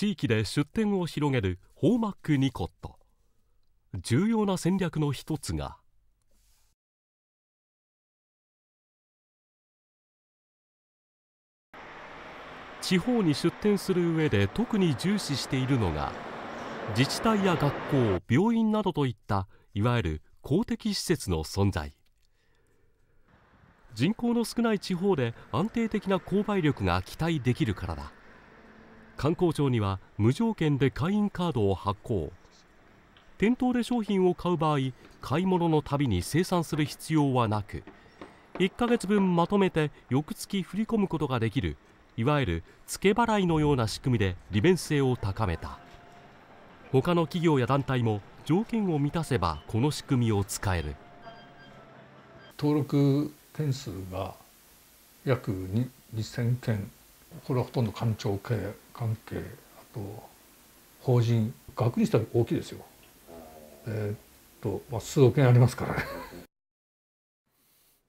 地域で出店を広げるホーマックニコット重要な戦略の一つが地方に出店する上で特に重視しているのが自治体や学校病院などといったいわゆる公的施設の存在人口の少ない地方で安定的な購買力が期待できるからだ観光庁には無条件で会員カードを発行店頭で商品を買う場合買い物のたびに生産する必要はなく1ヶ月分まとめて翌月振り込むことができるいわゆる付け払いのような仕組みで利便性を高めた他の企業や団体も条件を満たせばこの仕組みを使える登録件数が約2000件これはほとんど官庁系関係あと法人額にしたら大きいですよ。えっとまあ数億円ありますからね。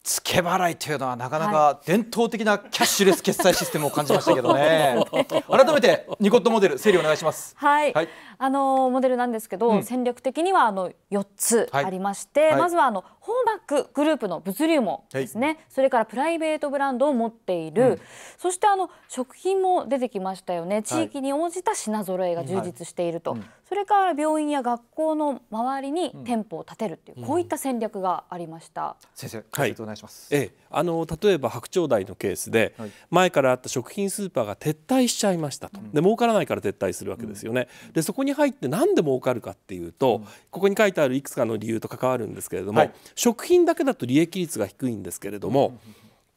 付け払いというのはなかなか伝統的なキャッシュレス決済システムを感じましたけどね。改めてニコットモデル整理お願いします。はい。はい、あのモデルなんですけど、うん、戦略的にはあの四つありまして、はい、まずはあのホーバックグループの物流もですね、はい、それからプライベートブランドを持っている、うん、そしてあの食品も出てきましたよね。地域に応じた品揃えが充実していると。うんそれから病院や学校の周りに店舗を建てるっていう、うん、こういった戦略がありました。先生、解説お願いします。ええ、あの例えば白鳥台のケースで、はい、前からあった食品スーパーが撤退しちゃいましたと。うん、で儲からないから撤退するわけですよね。うん、でそこに入って何で儲かるかっていうと、ここに書いてあるいくつかの理由と関わるんですけれども、はい、食品だけだと利益率が低いんですけれども。うん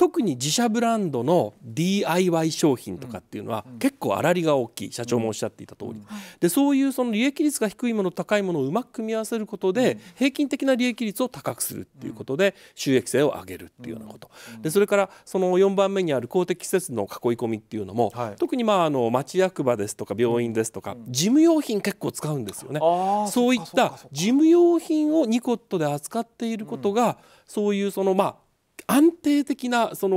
特に自社ブランドの DIY 商品とかっていうのは結構粗利が大きい社長もおっしゃっていた通り、うん、でそういうその利益率が低いもの高いものをうまく組み合わせることで平均的な利益率を高くするっていうことで収益性を上げるっていうようなこと、でそれからその4番目にある公的施設の囲い込みっていうのも、はい、特にまああの町役場ですとか病院ですとか事務用品結構使うんですよね。そういった事務用品をニコットで扱っていることが、そういうそのまあ安定的なその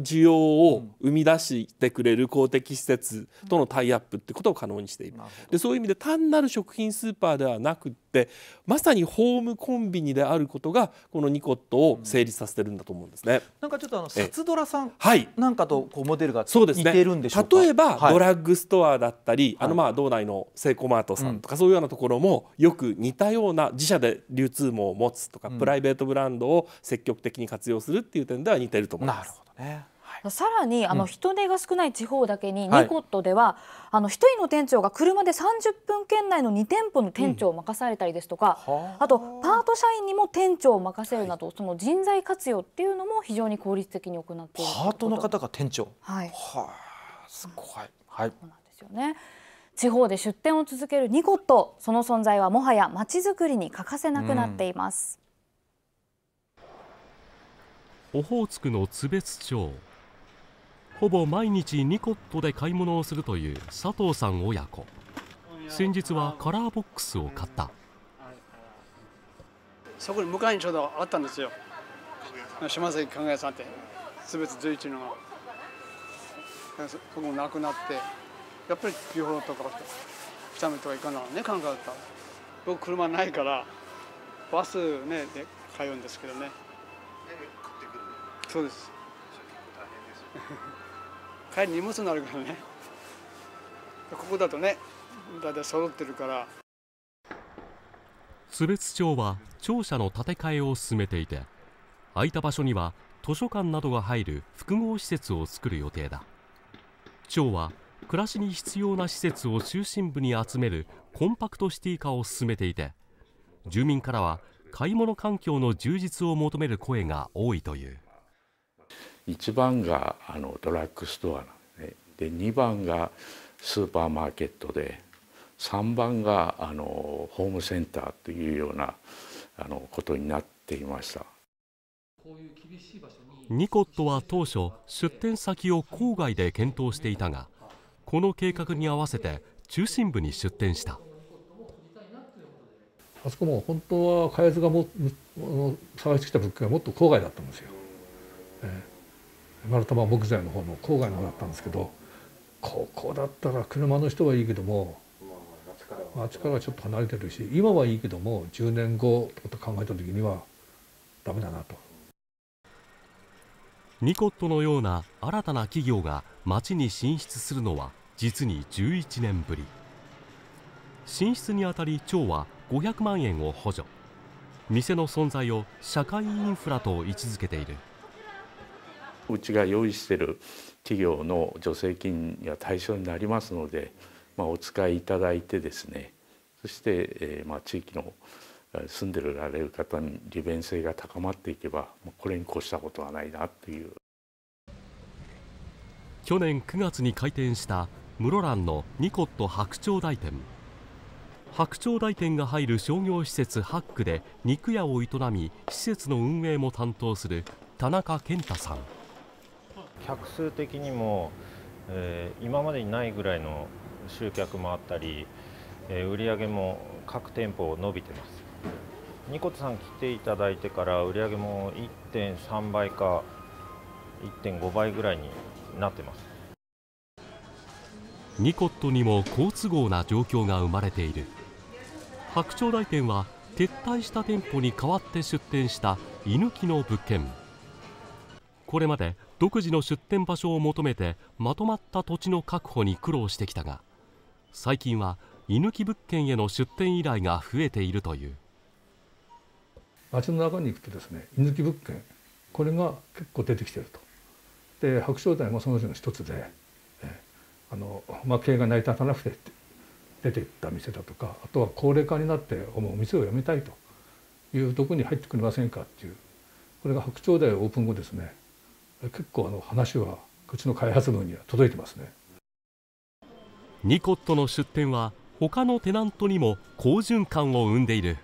需要を生み出してくれる公的施設とのタイアップってことを可能にしている、でそういう意味で単なる食品スーパーではなくてってまさにホームコンビニであることがこのニコットを成立させてるんだと思うんですね。うん、なんかちょっとあのサツドラさんなんかとこうモデルが似てるんでしょうか。うね、例えば、はい、ドラッグストアだったり、あのまあ道内のセイコマートさんとか、そういうようなところもよく似たような自社で流通網を持つとか、プライベートブランドを積極的に活用するっていう点では似てると思います。なるほどね。さらにあの人手が少ない地方だけに、ニコットではあの1人の店長が車で30分圏内の2店舗の店長を任されたりですとか、あとパート社員にも店長を任せるなど、その人材活用っていうのも非常に効率的に行っているパートの方が店長はいはすごい、はい、そうなんですよね。地方で出店を続けるニコットその存在はもはやまちづくりに欠かせなくなっています、オホーツクの津別町ほぼ毎日ニコットで買い物をするという佐藤さん親子先日はカラーボックスを買ったそこに向かいにちょうどあったんですよ島崎さんって全て11のがそこもなくなってやっぱりとかとかかなね考えた僕車ないからバスねで通うんですけどねそうです帰り荷物になるからね ここだとね大体揃ってるから津別町は庁舎の建て替えを進めていて空いた場所には図書館などが入る複合施設を作る予定だ町は暮らしに必要な施設を中心部に集めるコンパクトシティ化を進めていて住民からは買い物環境の充実を求める声が多いという1番があのドラッグストアなんで,、ね、で2番がスーパーマーケットで3番があのホームセンターというようなあのことになっていましたニコットは当初出店先を郊外で検討していたがこの計画に合わせて中心部に出店したあそこも本当は開発がも探してきた物件はもっと郊外だったんですよ。えー丸玉木材の方の郊外の方だったんですけどここだったら車の人はいいけども街からちょっと離れてるし今はいいけども10年後と考えた時にはダメだなと。ニコットのような新たな企業が町に進出するのは実に11年ぶり進出にあたり町は500万円を補助店の存在を社会インフラと位置づけているうちが用意している企業の助成金が対象になりますので、まあ、お使いいただいてですねそして、えー、まあ地域の住んでられる方に利便性が高まっていけばこれに越したことはないなていう去年9月に開店した室蘭のニコット白鳥台店白鳥台店が入る商業施設ハックで肉屋を営み施設の運営も担当する田中健太さん客数的にも、えー、今までにないぐらいの集客もあったり、えー、売り上げも各店舗伸びてますニコトさん来ていただいてから売り上げも1.3倍か1.5倍ぐらいになってますニコットにも好都合な状況が生まれている白鳥台店は撤退した店舗に代わって出店した犬木の物件これまで独自の出店場所を求めてまとまった土地の確保に苦労してきたが最近は居抜き物件への出店依頼が増えているという街の中に行くとですね居抜き物件これが結構出てきてるとで白鳥台もそのうちの一つで、えあのまあ、経営が成り立たなくて出ていった店だとかあとは高齢化になってもう店を辞めたいというとこに入ってくれませんかっていうこれが白鳥台オープン後ですね結構あの話はうちの開発部には届いてますねニコットの出店は他のテナントにも好循環を生んでいる